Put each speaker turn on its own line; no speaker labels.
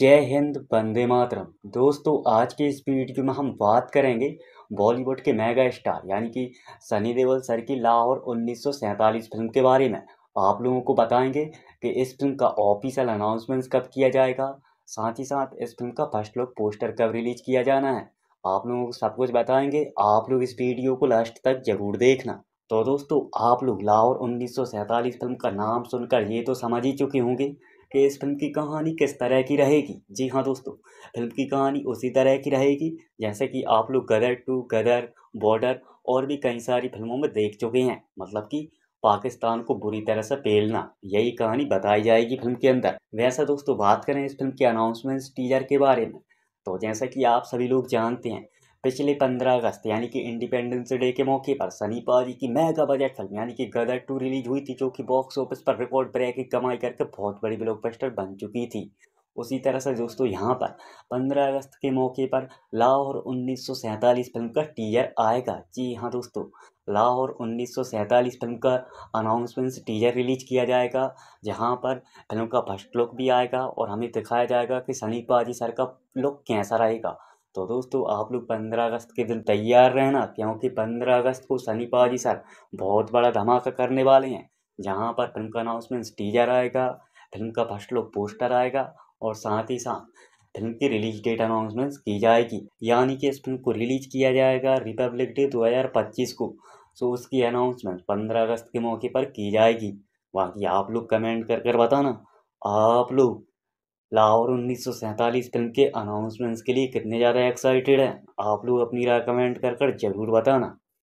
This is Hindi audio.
जय हिंद वंदे मातरम दोस्तों आज के इस वीडियो में हम बात करेंगे बॉलीवुड के मेगा स्टार यानी कि सनी देओल सर की लाहौर उन्नीस फिल्म के बारे में आप लोगों को बताएंगे कि इस फिल्म का ऑफिशियल अनाउंसमेंट कब किया जाएगा साथ ही साथ इस फिल्म का फर्स्ट लुक पोस्टर कब रिलीज किया जाना है आप लोगों को सब कुछ बताएंगे आप लोग इस वीडियो को लास्ट तक जरूर देखना तो दोस्तों आप लोग लाहौर उन्नीस फिल्म का नाम सुनकर ये तो समझ ही चुके होंगे कि इस फिल्म की कहानी किस तरह की रहेगी जी हाँ दोस्तों फिल्म की कहानी उसी तरह की रहेगी जैसे कि आप लोग गदर टू गदर बॉर्डर और भी कई सारी फिल्मों में देख चुके हैं मतलब कि पाकिस्तान को बुरी तरह से पेलना यही कहानी बताई जाएगी फिल्म के अंदर वैसा दोस्तों बात करें इस फिल्म के अनाउंसमेंट्स टीजर के बारे में तो जैसा कि आप सभी लोग जानते हैं पिछले पंद्रह अगस्त यानी कि इंडिपेंडेंस डे के मौके पर सनी पाजी की मेगा बजट फिल्म यानी कि गदर टू रिलीज हुई थी जो कि बॉक्स ऑफिस पर रिकॉर्ड ब्रेकिंग कमाई करके बहुत बड़ी ब्लॉकबस्टर बन चुकी थी उसी तरह से दोस्तों यहाँ पर 15 अगस्त के मौके पर लाहौर उन्नीस फिल्म का टीजर आएगा जी हाँ दोस्तों लाहौर उन्नीस फिल्म का अनाउंसमेंट टीजर रिलीज किया जाएगा जहाँ पर फिल्म का फर्स्ट लुक भी आएगा और हमें दिखाया जाएगा कि सनी पाजी सर का लुक कैसा रहेगा तो दोस्तों आप लोग पंद्रह अगस्त के दिन तैयार रहना क्योंकि पंद्रह अगस्त को सनी पाजी सर बहुत बड़ा धमाका करने वाले हैं जहाँ पर फिल्म का अनाउंसमेंट टीजर आएगा फिल्म का फर्स्ट लुक पोस्टर आएगा और साथ ही साथ फिल्म की रिलीज डेट अनाउंसमेंट की जाएगी यानी कि इस फिल्म को रिलीज किया जाएगा रिपब्लिक डे पच्चीस को सो उसकी अनाउंसमेंट पंद्रह अगस्त के मौके पर की जाएगी बाकी आप लोग कमेंट कर कर बताना आप लोग लाहौर उन्नीस फिल्म के अनाउंसमेंट्स के लिए कितने ज़्यादा एक्साइटेड हैं आप लोग अपनी राय कमेंट कर कर जरूर बताना